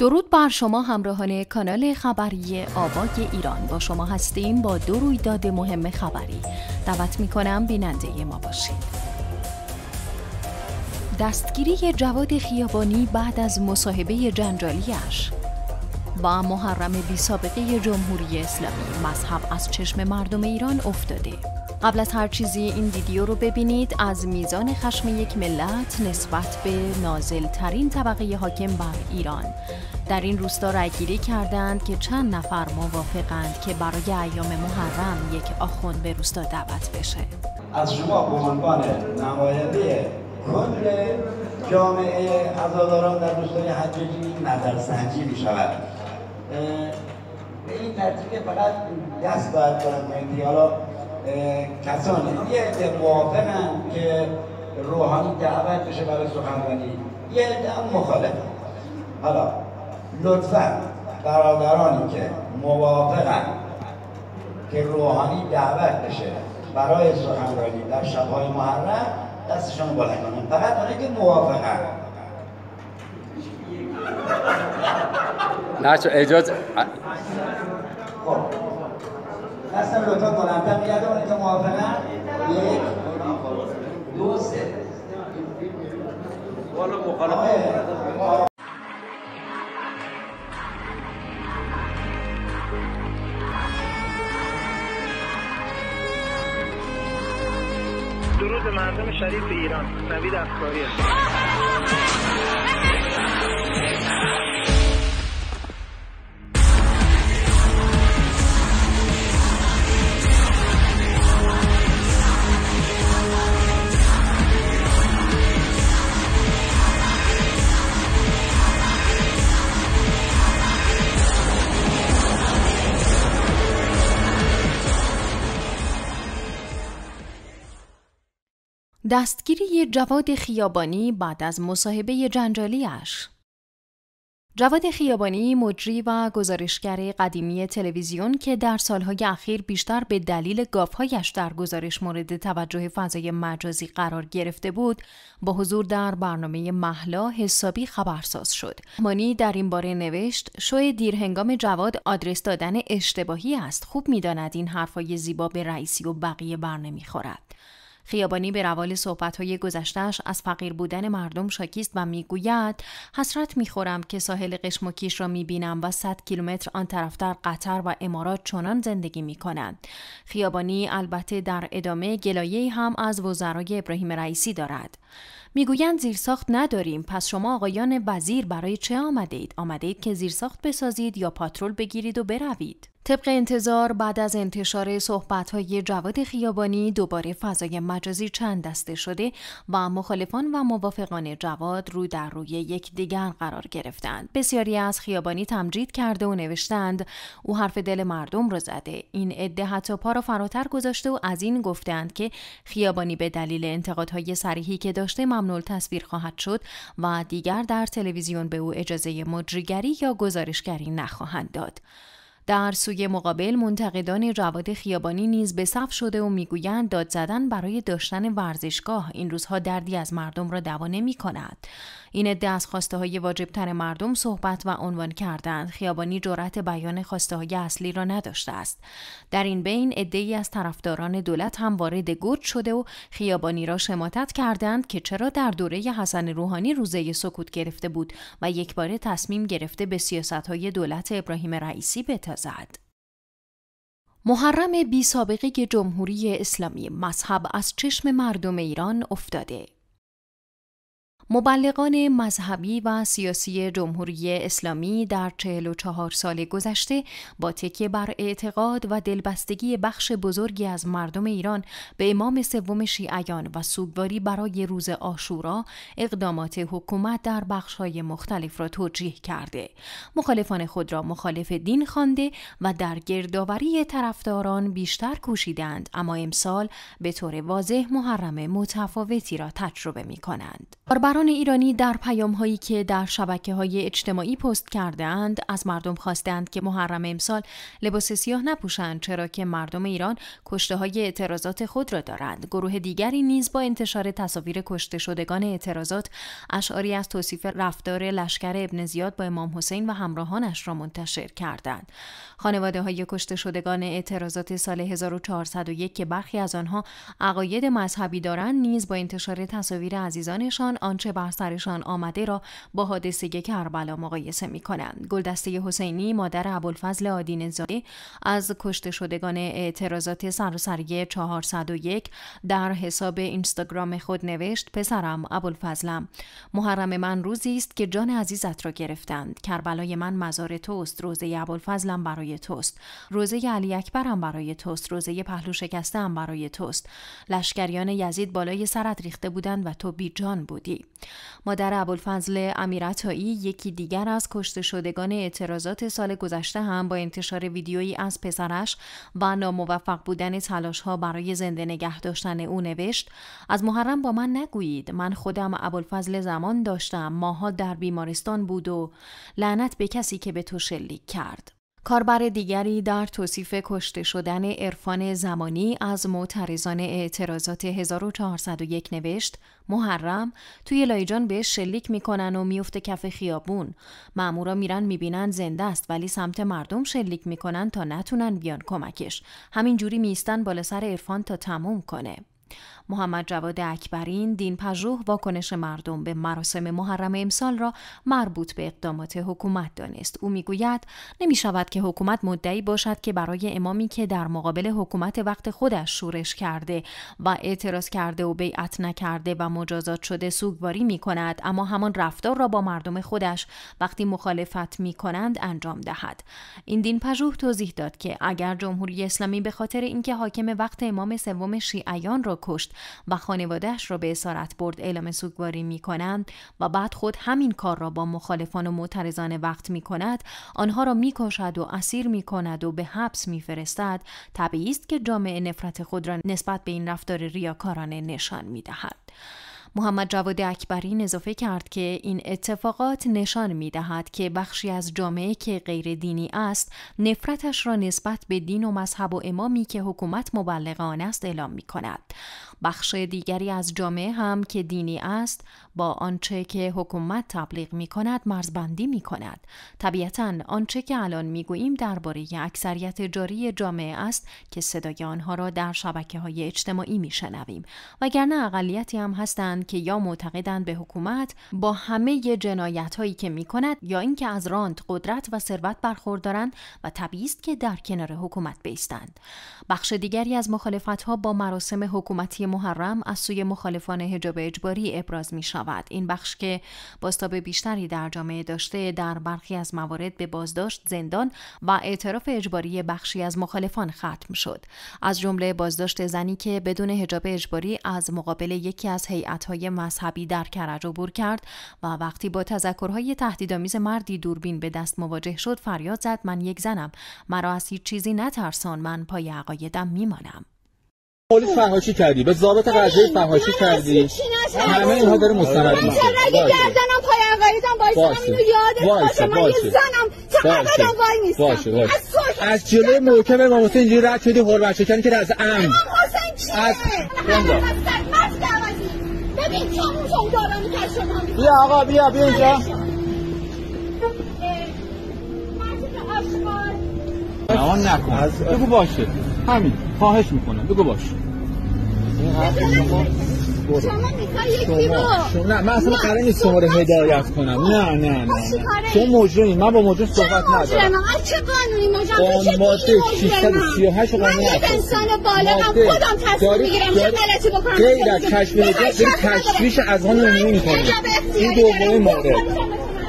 درود بر شما همراهان کانال خبری آبای ایران با شما هستیم با دو رویداد مهم خبری دعوت می کنم بیننده ما باشید دستگیری جواد خیابانی بعد از مصاحبه جنجالیش و محرم بیسابقه جمهوری اسلامی مذهب از چشم مردم ایران افتاده قبل از هر چیزی این ویدیو رو ببینید از میزان خشم یک ملت نسبت به نازل ترین طبقه حاکم بر ایران در این روستا رأیگیری کردند که چند نفر موافقند که برای ایام محرم یک آخوند به روستا دعوت بشه از شما به عنوان نماینده کل جامعه عزاداران در روستای نظر سنجی می شود به این ترتیب فقط دست باید که حالا کسانی یه عده موافقن که روحانی دعوت بشه برای سخنرانی یه عده هم مخالفن حالا لطفا برادرانی که موافقن که روحانی دعوت بشه برای سخنرانی در شبهای محرم دستشان بلند کنن فقط اونه که موافقن نه اجازه خب دستم تا بلندتر میگرده اون که موافقه یک دو سه والا مخالفه درود مردم شریف ایران نوید افکاری هستم دستگیری جواد خیابانی بعد از مصاحبه جنجالیش جواد خیابانی مجری و گزارشگر قدیمی تلویزیون که در سالهای اخیر بیشتر به دلیل گافهایش در گزارش مورد توجه فضای مجازی قرار گرفته بود با حضور در برنامه محلا حسابی خبرساز شد مانی در این باره نوشت شو دیرهنگام جواد آدرس دادن اشتباهی است خوب میداند این حرفهای زیبا به رئیسی و بقیه برنمیخورد خیابانی به روال صحبتهای گذشتش از فقیر بودن مردم شاکیست و میگوید حسرت میخورم که ساحل قشمکیش را میبینم و 100 کیلومتر آن طرفتر قطر و امارات چنان زندگی میکنند خیابانی البته در ادامه گلایه هم از وزرای ابراهیم رئیسی دارد میگویند زیرساخت نداریم پس شما آقایان وزیر برای چه آمدید؟ آمدید که زیرساخت بسازید یا پاترول بگیرید و بروید طبق انتظار بعد از انتشار های جواد خیابانی دوباره فضای مجازی چند دسته شده و مخالفان و موافقان جواد رو در روی یک دیگر قرار گرفتند. بسیاری از خیابانی تمجید کرده و نوشتند او حرف دل مردم را زده. این عده حتی پا را فراتر گذاشته و از این گفتند که خیابانی به دلیل انتقادهای صریحی که داشته ممنوع تصویر خواهد شد و دیگر در تلویزیون به او اجازه مجریگری یا گزارشگری نخواهند داد. در سوی مقابل منتقدان رواد خیابانی نیز به صف شده و میگویند داد زدن برای داشتن ورزشگاه این روزها دردی از مردم را دوا می کند این عده از خواسته های واجبتر مردم صحبت و عنوان کردند خیابانی جرأت بیان خواسته های اصلی را نداشته است در این بین عده ای از طرفداران دولت هم وارد گرد شده و خیابانی را شماتت کردند که چرا در دوره حسن روحانی روزه سکوت گرفته بود و یکباره تصمیم گرفته به سیاست های دولت ابراهیم رئیسی بتازد. محرم بی سابقه جمهوری اسلامی مذهب از چشم مردم ایران افتاده مبلغان مذهبی و سیاسی جمهوری اسلامی در 44 سال گذشته با تکیه بر اعتقاد و دلبستگی بخش بزرگی از مردم ایران به امام سوم شیعیان و سوگواری برای روز آشورا اقدامات حکومت در بخشهای مختلف را توجیه کرده مخالفان خود را مخالف دین خوانده و در گردآوری طرفداران بیشتر کوشیدند اما امسال به طور واضح محرم متفاوتی را تجربه می کنند. رهبران ایرانی در پیام هایی که در شبکه های اجتماعی پست کرده اند از مردم خواستند که محرم امسال لباس سیاه نپوشند چرا که مردم ایران کشته های اعتراضات خود را دارند گروه دیگری نیز با انتشار تصاویر کشته شدگان اعتراضات اشعاری از توصیف رفتار لشکر ابن زیاد با امام حسین و همراهانش را منتشر کردند خانواده های کشته شدگان اعتراضات سال 1401 که برخی از آنها عقاید مذهبی دارند نیز با انتشار تصاویر عزیزانشان آنچه آنچه بر سرشان آمده را با حادثه کربلا مقایسه می کنند. گلدسته حسینی مادر ابوالفضل آدین زاده از کشته شدگان اعتراضات سراسری 401 در حساب اینستاگرام خود نوشت پسرم ابوالفضلم محرم من روزی است که جان عزیزت را گرفتند کربلای من مزار توست روزه ابوالفضلم برای توست روزه علی اکبرم برای توست روزه پهلو شکسته برای توست لشکریان یزید بالای سرت ریخته بودند و تو جان بودی مادر ابوالفضل امیرعطایی یکی دیگر از کشته شدگان اعتراضات سال گذشته هم با انتشار ویدیویی از پسرش و ناموفق بودن تلاش ها برای زنده نگه داشتن او نوشت از محرم با من نگویید من خودم ابوالفضل زمان داشتم ماها در بیمارستان بود و لعنت به کسی که به تو شلیک کرد کاربر دیگری در توصیف کشته شدن عرفان زمانی از معترضان اعتراضات 1401 نوشت محرم توی لایجان بهش شلیک میکنن و میفته کف خیابون مامورا میرن میبینن زنده است ولی سمت مردم شلیک میکنن تا نتونن بیان کمکش همینجوری میستن بالا سر عرفان تا تموم کنه محمد جواد اکبرین دین پژوه واکنش مردم به مراسم محرم امسال را مربوط به اقدامات حکومت دانست او میگوید نمی شود که حکومت مدعی باشد که برای امامی که در مقابل حکومت وقت خودش شورش کرده و اعتراض کرده و بیعت نکرده و مجازات شده سوگواری می کند اما همان رفتار را با مردم خودش وقتی مخالفت می کنند انجام دهد این دین پژوه توضیح داد که اگر جمهوری اسلامی به خاطر اینکه حاکم وقت امام سوم شیعیان را کشت و خانوادهش را به اسارت برد اعلام سوگواری می کنند و بعد خود همین کار را با مخالفان و معترضان وقت می کند آنها را می کشد و اسیر می کند و به حبس می فرستد طبیعی است که جامعه نفرت خود را نسبت به این رفتار ریاکارانه نشان می دهد. محمد جواد اکبرین اضافه کرد که این اتفاقات نشان می دهد که بخشی از جامعه که غیر دینی است نفرتش را نسبت به دین و مذهب و امامی که حکومت مبلغان است اعلام می کند. بخش دیگری از جامعه هم که دینی است با آنچه که حکومت تبلیغ می کند مرزبندی می کند. طبیعتا آنچه که الان می گوییم درباره اکثریت جاری جامعه است که صدای آنها را در شبکه های اجتماعی می شنویم وگرنه اقلیتی هم هستند که یا معتقدند به حکومت با همه جنایت هایی که می کند یا اینکه از راند قدرت و ثروت برخوردارند و طبیعی که در کنار حکومت بیستند بخش دیگری از مخالفت ها با مراسم حکومتی محرم از سوی مخالفان حجاب اجباری ابراز می شود. این بخش که باستاب بیشتری در جامعه داشته در برخی از موارد به بازداشت زندان و اعتراف اجباری بخشی از مخالفان ختم شد. از جمله بازداشت زنی که بدون حجاب اجباری از مقابل یکی از هیئت‌های مذهبی در کرج عبور کرد و وقتی با تذکرهای تهدیدآمیز مردی دوربین به دست مواجه شد فریاد زد من یک زنم مرا از هیچ چیزی نترسان من پای عقایدم میمانم پلیس فحاشی کردی به ضابط قضایی فحاشی کردی همه اینها داره مستند میشه مگه گردنم پای انقریزم اینو یادم باشه من زنم فقط وای نیستم از جلوی محکم امام حسین اینجوری رد شدی بچه شکنی که از ام امام حسین از ببین بیا آقا بیا بیا اینجا بله، نکن بگو باشه همین خواهش میکنم بگو باش شما یکی رو نه من اصلا قرار نیست شما رو هدایت کنم نه نه نه خب، شما مجرمی من با مجرم صحبت ندارم چه قانونی مجرم ماده 638 قانون من یک انسان بالغم خودم تصمیم میگیرم چه غلطی بکنم غیر از تشویق داری تشویش از آن نمونه میکنی این دومین مورد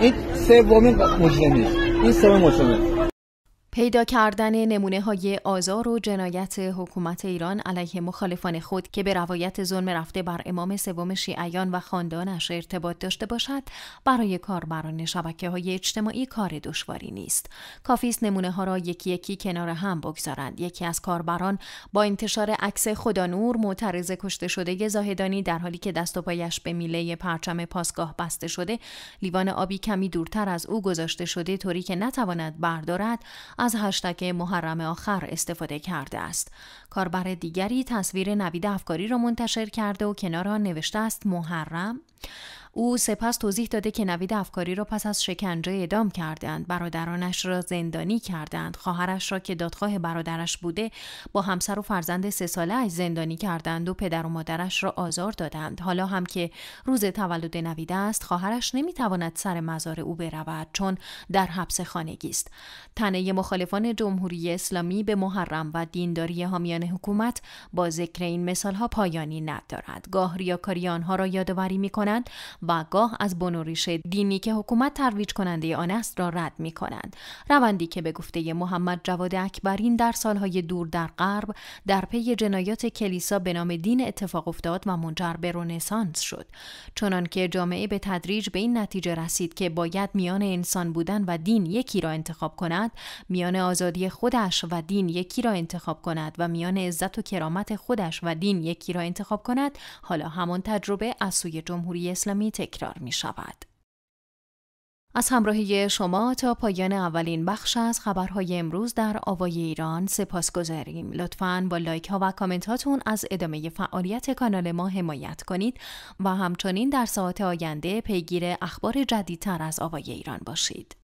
این سومین مجرمی این سومین مجرمه پیدا کردن نمونه های آزار و جنایت حکومت ایران علیه مخالفان خود که به روایت ظلم رفته بر امام سوم شیعیان و خاندانش ارتباط داشته باشد برای کاربران شبکه های اجتماعی کار دشواری نیست کافی است نمونه ها را یکی یکی کنار هم بگذارند یکی از کاربران با انتشار عکس نور معترض کشته شده زاهدانی در حالی که دست و پایش به میله پرچم پاسگاه بسته شده لیوان آبی کمی دورتر از او گذاشته شده طوری که نتواند بردارد از هشتگ محرم آخر استفاده کرده است. کاربر دیگری تصویر نوید افکاری را منتشر کرده و کنار آن نوشته است محرم او سپس توضیح داده که نوید افکاری را پس از شکنجه اعدام کردند برادرانش را زندانی کردند خواهرش را که دادخواه برادرش بوده با همسر و فرزند سه اش زندانی کردند و پدر و مادرش را آزار دادند حالا هم که روز تولد نوید است خواهرش نمیتواند سر مزار او برود چون در حبس خانگی است تنه مخالفان جمهوری اسلامی به محرم و دینداری حامیان حکومت با ذکر این مثالها پایانی ندارد گاه ریاکاری آنها را یادآوری کنند. و گاه از بنوریش دینی که حکومت ترویج کننده آن است را رد می کنند. روندی که به گفته محمد جواد اکبرین در سالهای دور در غرب در پی جنایات کلیسا به نام دین اتفاق افتاد و منجر به رنسانس شد که جامعه به تدریج به این نتیجه رسید که باید میان انسان بودن و دین یکی را انتخاب کند میان آزادی خودش و دین یکی را انتخاب کند و میان عزت و کرامت خودش و دین یکی را انتخاب کند حالا همان تجربه از سوی جمهوری اسلامی تکرار می شود. از همراهی شما تا پایان اولین بخش از خبرهای امروز در آوای ایران سپاس گذاریم. لطفاً با لایک ها و کامنت از ادامه فعالیت کانال ما حمایت کنید و همچنین در ساعت آینده پیگیر اخبار جدیدتر از آوای ایران باشید.